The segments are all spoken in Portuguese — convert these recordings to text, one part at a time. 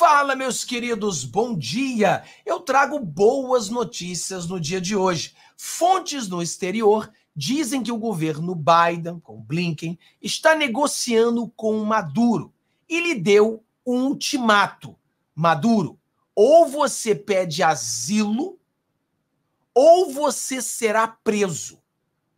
Fala, meus queridos, bom dia! Eu trago boas notícias no dia de hoje. Fontes no exterior dizem que o governo Biden, com Blinken, está negociando com Maduro e lhe deu um ultimato: Maduro, ou você pede asilo, ou você será preso.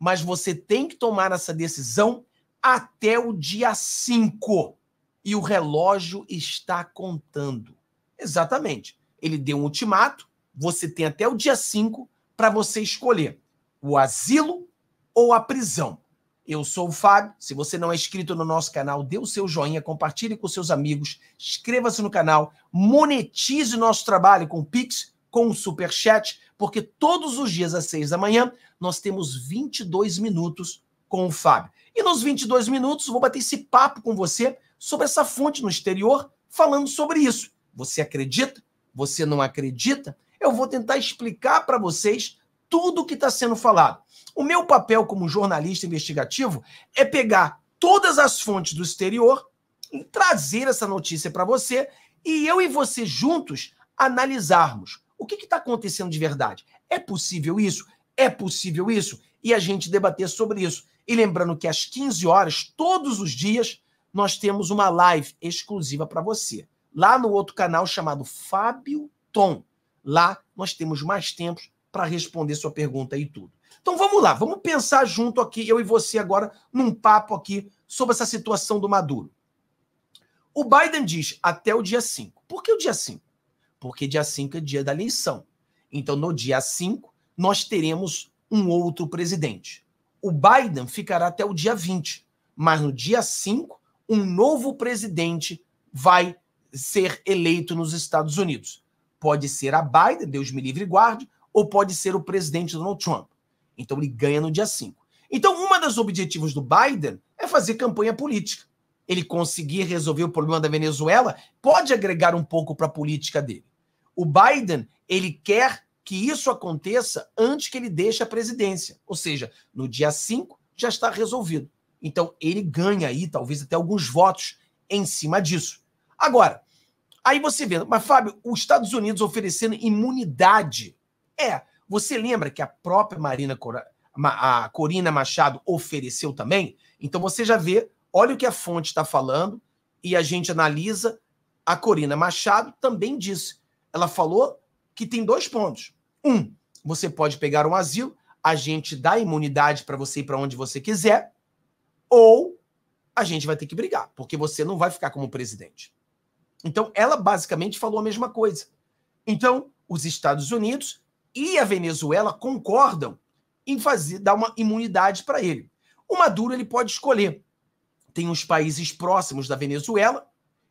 Mas você tem que tomar essa decisão até o dia 5 e o relógio está contando. Exatamente. Ele deu um ultimato, você tem até o dia 5 para você escolher o asilo ou a prisão. Eu sou o Fábio. Se você não é inscrito no nosso canal, dê o seu joinha, compartilhe com seus amigos, inscreva-se no canal, monetize o nosso trabalho com o Pix, com o Super Chat, porque todos os dias às seis da manhã nós temos 22 minutos com o Fábio. E nos 22 minutos vou bater esse papo com você sobre essa fonte no exterior falando sobre isso. Você acredita? Você não acredita? Eu vou tentar explicar para vocês tudo o que está sendo falado. O meu papel como jornalista investigativo é pegar todas as fontes do exterior, trazer essa notícia para você e eu e você juntos analisarmos o que está acontecendo de verdade. É possível isso? É possível isso? E a gente debater sobre isso. E lembrando que às 15 horas, todos os dias, nós temos uma live exclusiva para você. Lá no outro canal chamado Fábio Tom. Lá nós temos mais tempos para responder sua pergunta e tudo. Então vamos lá, vamos pensar junto aqui, eu e você agora, num papo aqui sobre essa situação do Maduro. O Biden diz até o dia 5. Por que o dia 5? Porque dia 5 é dia da eleição. Então, no dia 5, nós teremos um outro presidente. O Biden ficará até o dia 20, mas no dia 5 um novo presidente vai ser eleito nos Estados Unidos. Pode ser a Biden, Deus me livre e guarde, ou pode ser o presidente Donald Trump. Então ele ganha no dia 5. Então, uma das objetivos do Biden é fazer campanha política. Ele conseguir resolver o problema da Venezuela pode agregar um pouco para a política dele. O Biden, ele quer que isso aconteça antes que ele deixe a presidência. Ou seja, no dia 5 já está resolvido. Então ele ganha aí, talvez até alguns votos em cima disso. Agora, aí você vê, mas Fábio, os Estados Unidos oferecendo imunidade. É, você lembra que a própria Marina Cora, a Corina Machado ofereceu também? Então você já vê, olha o que a fonte está falando e a gente analisa. A Corina Machado também disse. Ela falou que tem dois pontos. Um, você pode pegar um asilo, a gente dá imunidade para você ir para onde você quiser ou a gente vai ter que brigar, porque você não vai ficar como presidente. Então, ela basicamente falou a mesma coisa. Então, os Estados Unidos e a Venezuela concordam em fazer dar uma imunidade para ele. O Maduro ele pode escolher. Tem os países próximos da Venezuela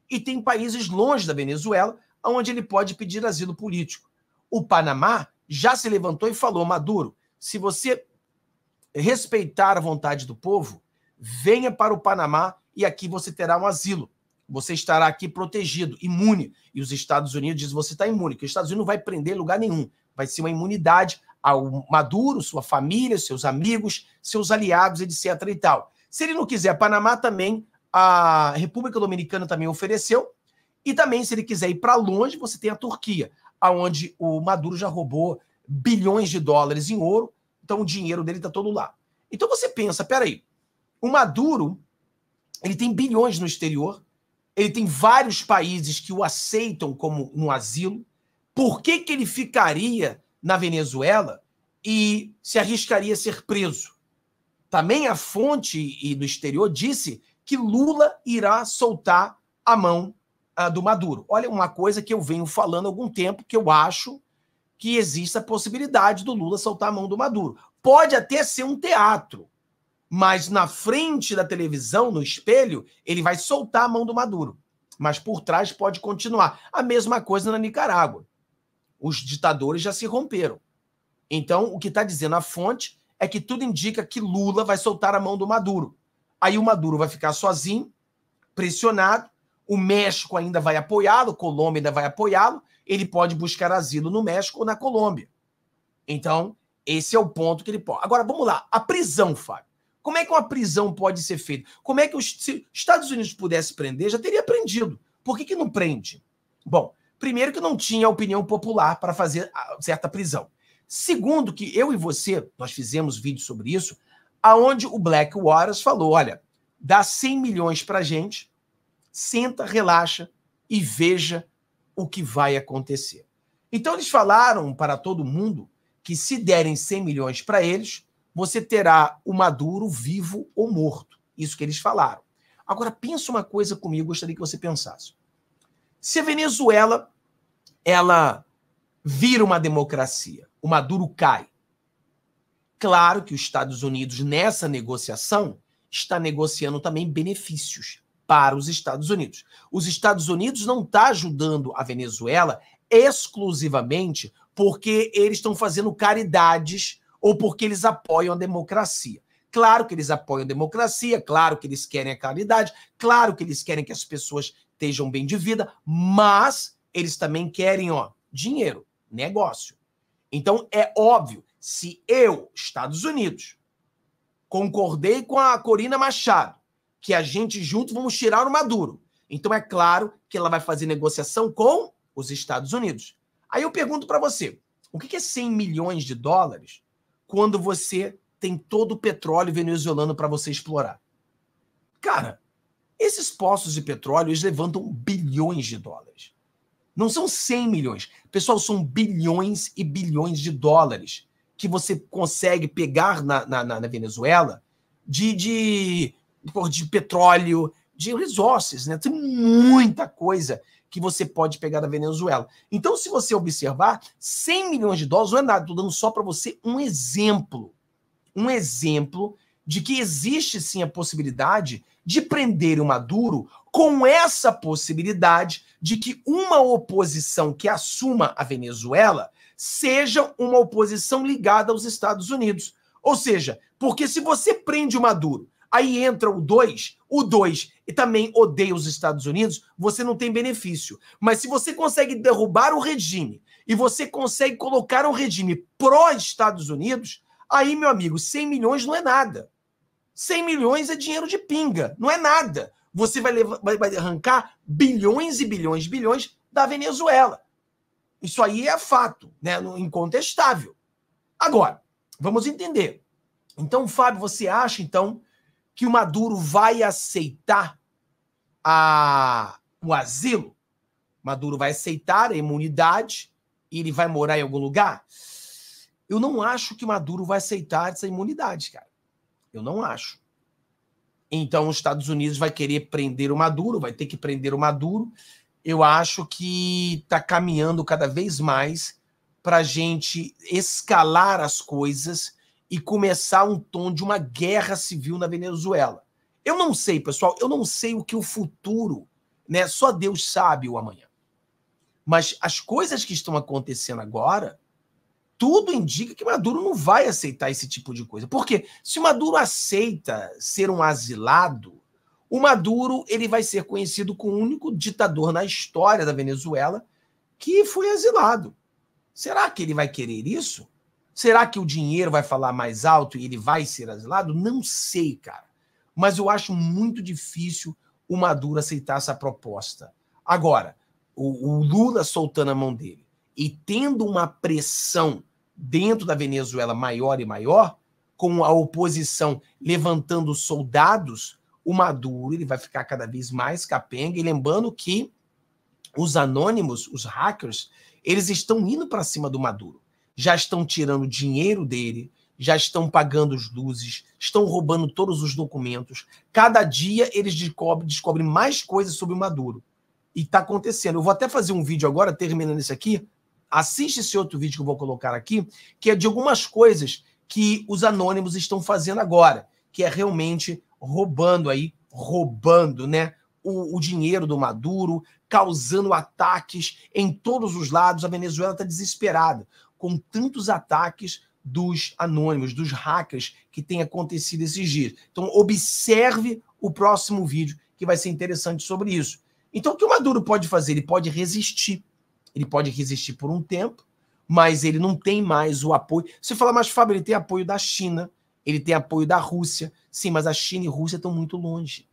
e tem países longe da Venezuela onde ele pode pedir asilo político. O Panamá já se levantou e falou: Maduro, se você respeitar a vontade do povo, venha para o Panamá e aqui você terá um asilo. Você estará aqui protegido, imune. E os Estados Unidos dizem: você está imune, que os Estados Unidos não vai prender lugar nenhum. Vai ser uma imunidade ao Maduro, sua família, seus amigos, seus aliados, etc. e tal. Se ele não quiser, Panamá também, a República Dominicana também ofereceu. E também, se ele quiser ir para longe, você tem a Turquia, aonde o Maduro já roubou bilhões de dólares em ouro, então o dinheiro dele está todo lá. Então você pensa, peraí, o Maduro, ele tem bilhões no exterior, ele tem vários países que o aceitam como um asilo. Por que, que ele ficaria na Venezuela e se arriscaria a ser preso? Também a fonte e no exterior disse que Lula irá soltar a mão ah, do Maduro. Olha, uma coisa que eu venho falando há algum tempo que eu acho que existe a possibilidade do Lula soltar a mão do Maduro. Pode até ser um teatro, mas na frente da televisão, no espelho, ele vai soltar a mão do Maduro. Mas por trás pode continuar. A mesma coisa na Nicarágua. Os ditadores já se romperam. Então, o que está dizendo a fonte é que tudo indica que Lula vai soltar a mão do Maduro. Aí o Maduro vai ficar sozinho, pressionado. O México ainda vai apoiá-lo, Colômbia ainda vai apoiá-lo. Ele pode buscar asilo no México ou na Colômbia. Então, esse é o ponto que ele pode. Agora, vamos lá. A prisão, Fábio. Como é que uma prisão pode ser feita? Como é que os, se Estados Unidos pudesse prender, já teria prendido. Por que, que não prende? Bom, primeiro que não tinha opinião popular para fazer certa prisão. Segundo que eu e você, nós fizemos vídeo sobre isso, aonde o Black Waters falou, olha, dá 100 milhões para gente, senta, relaxa e veja o que vai acontecer. Então eles falaram para todo mundo que se derem 100 milhões para eles, você terá o Maduro vivo ou morto. Isso que eles falaram. Agora, pensa uma coisa comigo, gostaria que você pensasse. Se a Venezuela ela vira uma democracia, o Maduro cai. Claro que os Estados Unidos, nessa negociação, está negociando também benefícios para os Estados Unidos. Os Estados Unidos não está ajudando a Venezuela exclusivamente porque eles estão fazendo caridades ou porque eles apoiam a democracia. Claro que eles apoiam a democracia, claro que eles querem a caridade, claro que eles querem que as pessoas estejam bem de vida, mas eles também querem, ó, dinheiro, negócio. Então é óbvio, se eu, Estados Unidos, concordei com a Corina Machado, que a gente junto vamos tirar o Maduro. Então é claro que ela vai fazer negociação com os Estados Unidos. Aí eu pergunto para você, o que é 100 milhões de dólares quando você tem todo o petróleo venezuelano para você explorar? Cara, esses poços de petróleo eles levantam bilhões de dólares. Não são 100 milhões. Pessoal, são bilhões e bilhões de dólares que você consegue pegar na, na, na Venezuela de, de, de petróleo, de resources, né? Tem muita coisa que você pode pegar da Venezuela. Então, se você observar, 100 milhões de dólares não é nada. Estou dando só para você um exemplo. Um exemplo de que existe sim a possibilidade de prender o Maduro com essa possibilidade de que uma oposição que assuma a Venezuela seja uma oposição ligada aos Estados Unidos. Ou seja, porque se você prende o Maduro Aí entra o 2, o 2 também odeia os Estados Unidos, você não tem benefício. Mas se você consegue derrubar o regime e você consegue colocar um regime pró-Estados Unidos, aí, meu amigo, 100 milhões não é nada. 100 milhões é dinheiro de pinga, não é nada. Você vai, levar, vai, arrancar bilhões e bilhões e bilhões da Venezuela. Isso aí é fato, né? incontestável. Agora, vamos entender. Então, Fábio, você acha então que o Maduro vai aceitar a, o asilo? Maduro vai aceitar a imunidade e ele vai morar em algum lugar? Eu não acho que Maduro vai aceitar essa imunidade, cara. Eu não acho. Então os Estados Unidos vai querer prender o Maduro, vai ter que prender o Maduro. Eu acho que está caminhando cada vez mais para a gente escalar as coisas e começar um tom de uma guerra civil na Venezuela. Eu não sei, pessoal, eu não sei o que o futuro, né? Só Deus sabe o amanhã. Mas as coisas que estão acontecendo agora, tudo indica que Maduro não vai aceitar esse tipo de coisa. Porque se Maduro aceita ser um asilado, o Maduro ele vai ser conhecido como o único ditador na história da Venezuela que foi asilado. Será que ele vai querer isso? Será que o dinheiro vai falar mais alto e ele vai ser asilado? Não sei, cara. Mas eu acho muito difícil o Maduro aceitar essa proposta. Agora, o, o Lula soltando a mão dele e tendo uma pressão dentro da Venezuela maior e maior, com a oposição levantando soldados, o Maduro ele vai ficar cada vez mais capenga. E lembrando que os anônimos, os hackers, eles estão indo para cima do Maduro já estão tirando dinheiro dele, já estão pagando os luzes, estão roubando todos os documentos. Cada dia eles descobrem, descobrem mais coisas sobre o Maduro. E está acontecendo. Eu vou até fazer um vídeo agora, terminando esse aqui. Assiste esse outro vídeo que eu vou colocar aqui, que é de algumas coisas que os anônimos estão fazendo agora, que é realmente roubando aí, roubando, né? O, o, dinheiro do Maduro, causando ataques em todos os lados. A Venezuela está desesperada com tantos ataques dos anônimos, dos hackers que tem acontecido esses dias. Então, observe o próximo vídeo, que vai ser interessante sobre isso. Então, o que o Maduro pode fazer? Ele pode resistir. Ele pode resistir por um tempo, mas ele não tem mais o apoio. Você fala, mas Fábio, ele tem apoio da China, ele tem apoio da Rússia. Sim, mas a China e a Rússia estão muito longe.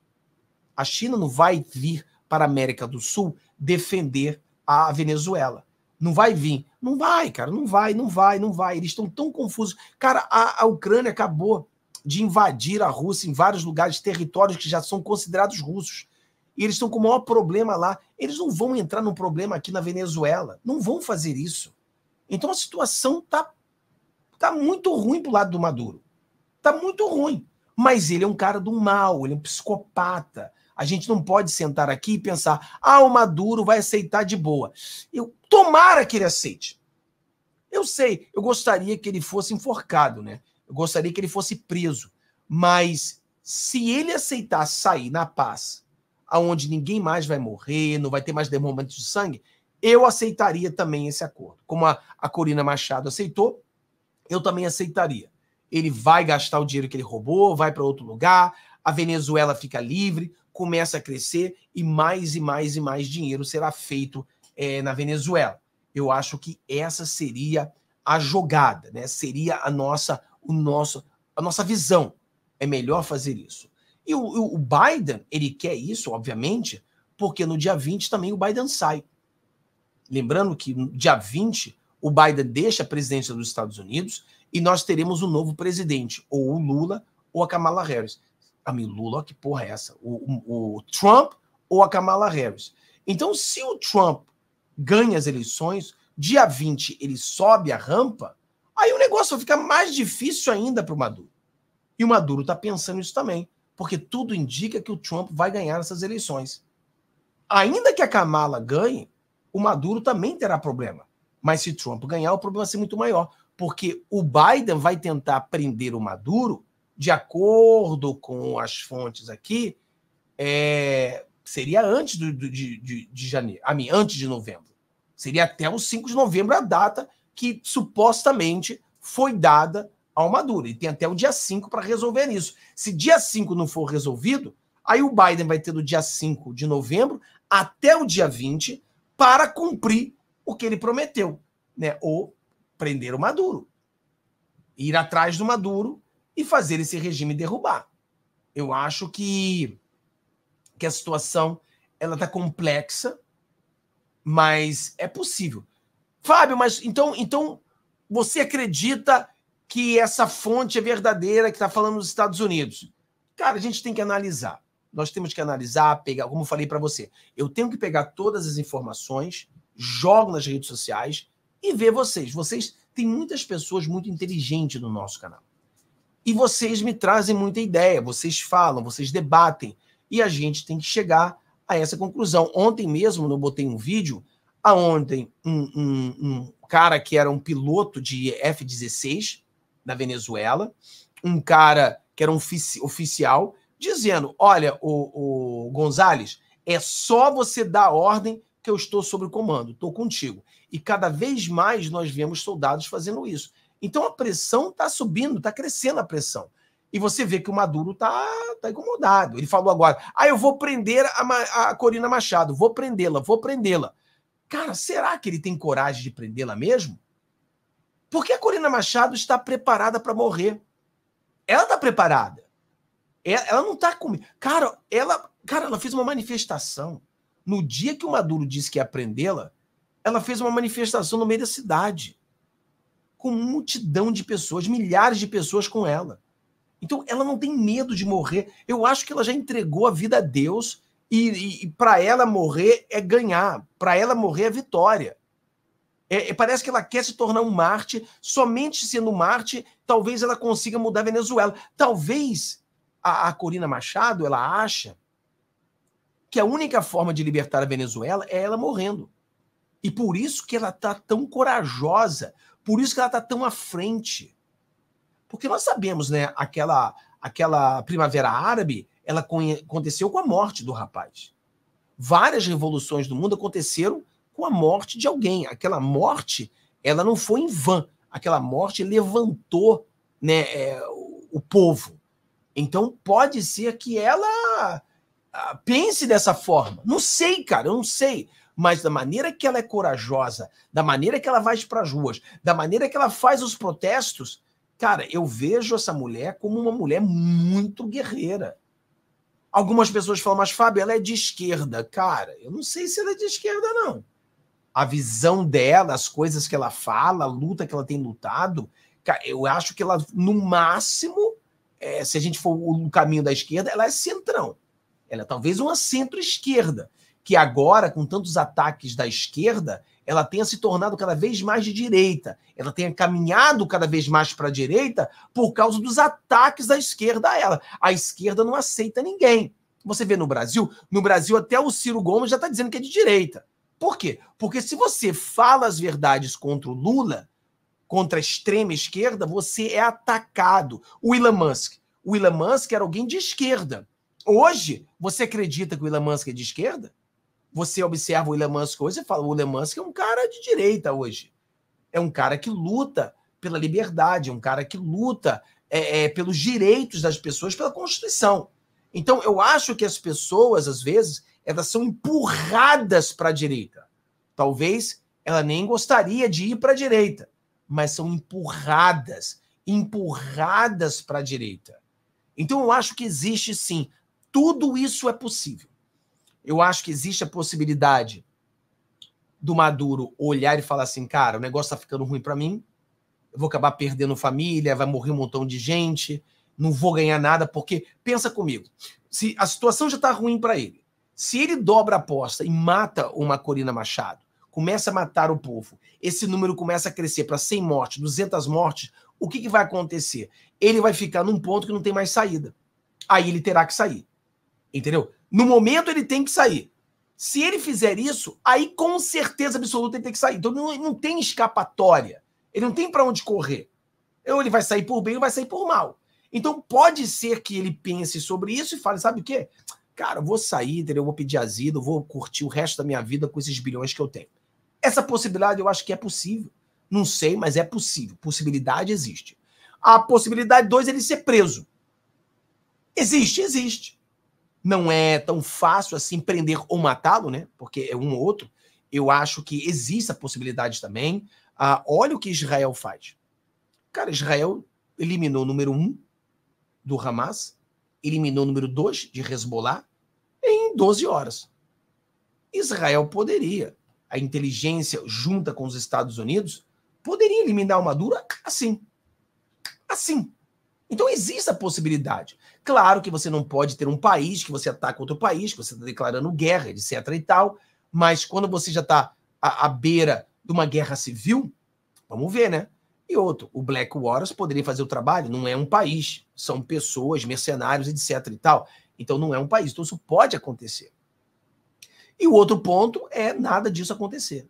A China não vai vir para a América do Sul defender a Venezuela. Não vai vir. Não vai, cara. Não vai, não vai, não vai. Eles estão tão confusos. Cara, a, a Ucrânia acabou de invadir a Rússia em vários lugares, territórios que já são considerados russos. E eles estão com o maior problema lá. Eles não vão entrar num problema aqui na Venezuela. Não vão fazer isso. Então a situação tá, tá muito ruim pro lado do Maduro. Tá muito ruim. Mas ele é um cara do mal, ele é um psicopata. A gente não pode sentar aqui e pensar, ah, o Maduro vai aceitar de boa. Eu tomara que ele aceite. Eu sei, eu gostaria que ele fosse enforcado, né? Eu gostaria que ele fosse preso. Mas se ele aceitar sair na paz, aonde ninguém mais vai morrer, não vai ter mais derramamento de sangue, eu aceitaria também esse acordo. Como a, a Corina Machado aceitou, eu também aceitaria. Ele vai gastar o dinheiro que ele roubou, vai para outro lugar, a Venezuela fica livre, começa a crescer e mais e mais e mais dinheiro será feito é, na Venezuela. Eu acho que essa seria a jogada, né? Seria a nossa, o nosso, a nossa visão. É melhor fazer isso. E o, o Biden, ele quer isso, obviamente, porque no dia 20 também o Biden sai. Lembrando que no dia 20 o Biden deixa a presidência dos Estados Unidos e nós teremos um novo presidente, ou o Lula ou a Kamala Harris. Camilo Lula, que porra é essa? O, o, o Trump ou a Kamala Harris? Então, se o Trump ganha as eleições, dia 20 ele sobe a rampa, aí o negócio fica mais difícil ainda para o Maduro. E o Maduro está pensando isso também, porque tudo indica que o Trump vai ganhar essas eleições. Ainda que a Kamala ganhe, o Maduro também terá problema. Mas se Trump ganhar, o problema vai ser muito maior, porque o Biden vai tentar prender o Maduro de acordo com as fontes aqui, é, seria antes do, do, de, de, de janeiro, a mim, antes de novembro. Seria até o 5 de novembro a data que supostamente foi dada ao Maduro. E tem até o dia 5 para resolver isso. Se dia 5 não for resolvido, aí o Biden vai ter do dia 5 de novembro até o dia 20 para cumprir o que ele prometeu, né? Ou prender o Maduro. Ir atrás do Maduro e fazer esse regime derrubar. Eu acho que, que a situação ela está complexa, mas é possível. Fábio, mas então, então você acredita que essa fonte é verdadeira que está falando dos Estados Unidos? Cara, a gente tem que analisar. Nós temos que analisar, pegar, como eu falei para você, eu tenho que pegar todas as informações, jogo nas redes sociais e ver vocês. Vocês têm muitas pessoas muito inteligentes no nosso canal. E vocês me trazem muita ideia, vocês falam, vocês debatem. E a gente tem que chegar a essa conclusão. Ontem mesmo eu botei um vídeo, aonde um, um, um cara que era um piloto de F-16 da Venezuela, um cara que era um oficial, dizendo: Olha, o, o Gonzales, é só você dar ordem que eu estou sobre o comando, estou contigo. E cada vez mais nós vemos soldados fazendo isso. Então a pressão está subindo, está crescendo a pressão. E você vê que o Maduro está tá incomodado. Ele falou agora: ah, eu vou prender a, a Corina Machado, vou prendê-la, vou prendê-la. Cara, será que ele tem coragem de prendê-la mesmo? Porque a Corina Machado está preparada para morrer. Ela está preparada. Ela, ela não está com. Cara, ela, cara, ela fez uma manifestação. No dia que o Maduro disse que ia prendê-la, ela fez uma manifestação no meio da cidade com multidão de pessoas, milhares de pessoas com ela. Então ela não tem medo de morrer. Eu acho que ela já entregou a vida a Deus e, e, e para ela morrer é ganhar, para ela morrer é vitória. É, é, parece que ela quer se tornar um Marte, somente sendo Marte, talvez ela consiga mudar a Venezuela. Talvez a, a Corina Machado ela acha que a única forma de libertar a Venezuela é ela morrendo. E por isso que ela está tão corajosa por isso que ela está tão à frente. Porque nós sabemos, né, aquela, aquela primavera árabe, ela aconteceu com a morte do rapaz. Várias revoluções do mundo aconteceram com a morte de alguém. Aquela morte, ela não foi em vão. Aquela morte levantou né, é, o povo. Então pode ser que ela ah, pense dessa forma. Não sei, cara, eu não sei. Mas da maneira que ela é corajosa, da maneira que ela vai para as ruas, da maneira que ela faz os protestos, cara, eu vejo essa mulher como uma mulher muito guerreira. Algumas pessoas falam, mas Fábio, ela é de esquerda. Cara, eu não sei se ela é de esquerda, não. A visão dela, as coisas que ela fala, a luta que ela tem lutado, eu acho que ela, no máximo, é, se a gente for o caminho da esquerda, ela é centrão. Ela é talvez uma centro-esquerda que agora, com tantos ataques da esquerda, ela tenha se tornado cada vez mais de direita, ela tenha caminhado cada vez mais para a direita por causa dos ataques da esquerda a ela. A esquerda não aceita ninguém. Você vê no Brasil, no Brasil até o Ciro Gomes já está dizendo que é de direita. Por quê? Porque se você fala as verdades contra o Lula, contra a extrema esquerda, você é atacado. O Elon Musk. O Elon Musk era alguém de esquerda. Hoje, você acredita que o Elon Musk é de esquerda? você observa o Elon Musk hoje, você fala, o Elon Musk é um cara de direita hoje. É um cara que luta pela liberdade, é um cara que luta é, é, pelos direitos das pessoas, pela Constituição. Então, eu acho que as pessoas, às vezes, elas são empurradas para a direita. Talvez ela nem gostaria de ir para a direita, mas são empurradas, empurradas para a direita. Então, eu acho que existe sim, tudo isso é possível. Eu acho que existe a possibilidade do Maduro olhar e falar assim, cara, o negócio tá ficando ruim para mim, eu vou acabar perdendo família, vai morrer um montão de gente, não vou ganhar nada, porque pensa comigo, se a situação já tá ruim para ele, se ele dobra a aposta e mata uma Corina Machado, começa a matar o povo, esse número começa a crescer para 100 mortes, 200 mortes, o que, que vai acontecer? Ele vai ficar num ponto que não tem mais saída. Aí ele terá que sair. Entendeu? No momento, ele tem que sair. Se ele fizer isso, aí com certeza absoluta ele tem que sair. Então não, não tem escapatória. Ele não tem para onde correr. Ou ele vai sair por bem ou vai sair por mal. Então pode ser que ele pense sobre isso e fale: sabe o quê? Cara, eu vou sair, entendeu? Eu vou pedir asilo, eu vou curtir o resto da minha vida com esses bilhões que eu tenho. Essa possibilidade eu acho que é possível. Não sei, mas é possível. Possibilidade existe. A possibilidade dois, é ele ser preso. Existe, existe não é tão fácil assim prender ou matá-lo, né? Porque é um ou outro. Eu acho que existe a possibilidade também. Ah, olha o que Israel faz. Cara, Israel eliminou o número um do Hamas, eliminou o número dois de Hezbollah em 12 horas. Israel poderia, a inteligência junta com os Estados Unidos, poderia eliminar o Maduro assim. Assim. Então existe a possibilidade. Claro que você não pode ter um país que você ataca outro país, que você está declarando guerra, etc. e tal, mas quando você já está à, à beira de uma guerra civil, vamos ver, né? E outro, o Black Wars poderia fazer o trabalho, não é um país, são pessoas, mercenários, etc. e tal. Então não é um país, então isso pode acontecer. E o outro ponto é nada disso acontecer.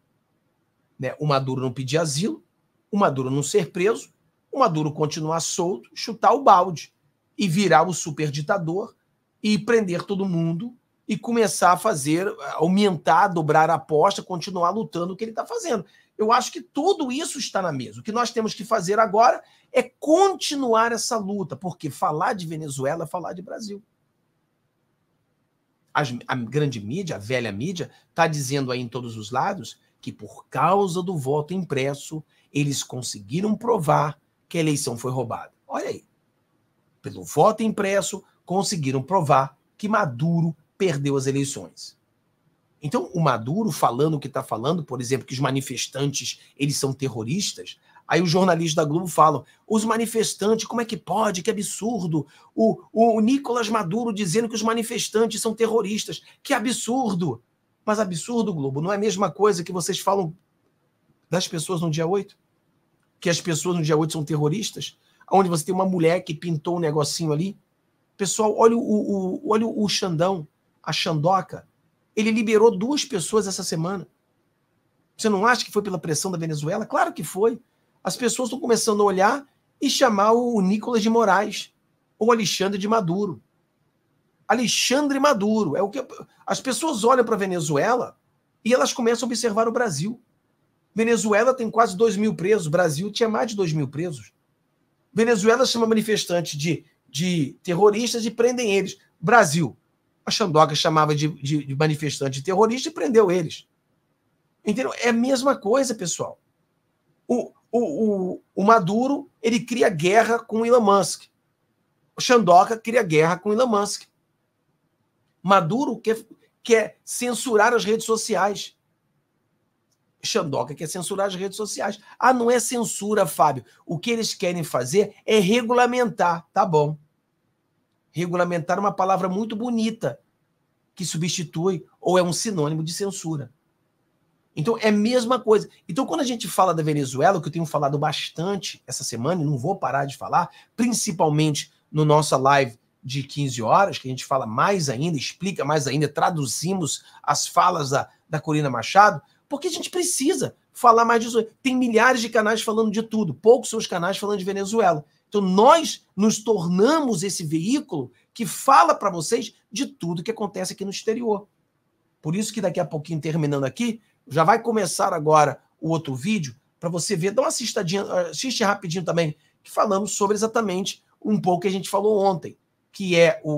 Né? O Maduro não pedir asilo, o Maduro não ser preso, o Maduro continuar solto, chutar o balde e virar o super ditador e prender todo mundo e começar a fazer, aumentar, dobrar a aposta, continuar lutando o que ele está fazendo. Eu acho que tudo isso está na mesa. O que nós temos que fazer agora é continuar essa luta, porque falar de Venezuela é falar de Brasil. a grande mídia, a velha mídia, está dizendo aí em todos os lados que por causa do voto impresso, eles conseguiram provar que a eleição foi roubada. Olha aí pelo voto impresso, conseguiram provar que Maduro perdeu as eleições. Então, o Maduro falando o que está falando, por exemplo, que os manifestantes eles são terroristas, aí os jornalistas da Globo falam: os manifestantes, como é que pode? Que absurdo! O, o, o Nicolas Maduro dizendo que os manifestantes são terroristas, que absurdo! Mas absurdo, Globo, não é a mesma coisa que vocês falam das pessoas no dia 8? Que as pessoas no dia 8 são terroristas? onde você tem uma mulher que pintou um negocinho ali. Pessoal, olha o, o, olha o Xandão, a Xandoca. Ele liberou duas pessoas essa semana. Você não acha que foi pela pressão da Venezuela? Claro que foi. As pessoas estão começando a olhar e chamar o Nicolas de Moraes ou Alexandre de Maduro. Alexandre Maduro é o que as pessoas olham para a Venezuela e elas começam a observar o Brasil. Venezuela tem quase 2 mil presos, Brasil tinha mais de 2 mil presos. Venezuela chama manifestantes de, de terroristas e prendem eles. Brasil, a Xandoca chamava de, de, de manifestante de terrorista e prendeu eles. Entendeu? É a mesma coisa, pessoal. O, o, o, o Maduro ele cria guerra com Elon Musk. O Xandoca cria guerra com Elon Musk. Maduro quer, quer censurar as redes sociais. Xandoca quer é censurar as redes sociais. Ah, não é censura, Fábio. O que eles querem fazer é regulamentar. Tá bom. Regulamentar é uma palavra muito bonita que substitui ou é um sinônimo de censura. Então é a mesma coisa. Então quando a gente fala da Venezuela, que eu tenho falado bastante essa semana e não vou parar de falar, principalmente no nossa live de 15 horas, que a gente fala mais ainda, explica mais ainda, traduzimos as falas da, da Corina Machado, porque a gente precisa falar mais disso. Tem milhares de canais falando de tudo, poucos são os canais falando de Venezuela. Então, nós nos tornamos esse veículo que fala para vocês de tudo que acontece aqui no exterior. Por isso que daqui a pouquinho, terminando aqui, já vai começar agora o outro vídeo para você ver. Dá uma assistadinha, assiste rapidinho também, que falamos sobre exatamente um pouco que a gente falou ontem, que é o,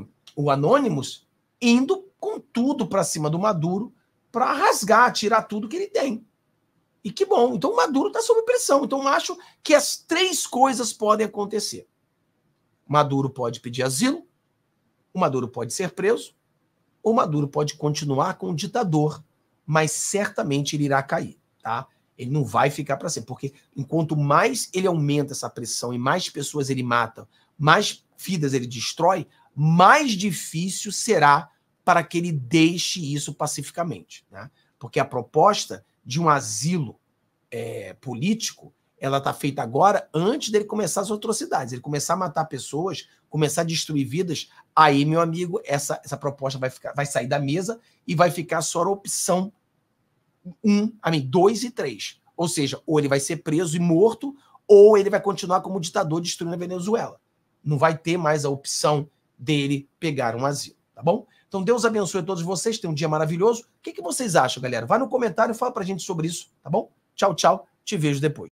o, o Anonymous indo com tudo para cima do Maduro para rasgar, tirar tudo que ele tem. E que bom. Então o Maduro está sob pressão. Então acho que as três coisas podem acontecer. O Maduro pode pedir asilo, o Maduro pode ser preso, ou o Maduro pode continuar com o ditador, mas certamente ele irá cair, tá? Ele não vai ficar para sempre, porque enquanto mais ele aumenta essa pressão e mais pessoas ele mata, mais vidas ele destrói, mais difícil será para que ele deixe isso pacificamente. Né? Porque a proposta de um asilo é, político ela está feita agora antes dele começar as atrocidades, ele começar a matar pessoas, começar a destruir vidas, aí, meu amigo, essa, essa proposta vai, ficar, vai sair da mesa e vai ficar só a opção um, a mim, dois e três. Ou seja, ou ele vai ser preso e morto, ou ele vai continuar como ditador destruindo a Venezuela. Não vai ter mais a opção dele pegar um asilo, tá bom? Então, Deus abençoe todos vocês. Tenham um dia maravilhoso. O que, que vocês acham, galera? Vai no comentário, e fala pra gente sobre isso, tá bom? Tchau, tchau. Te vejo depois.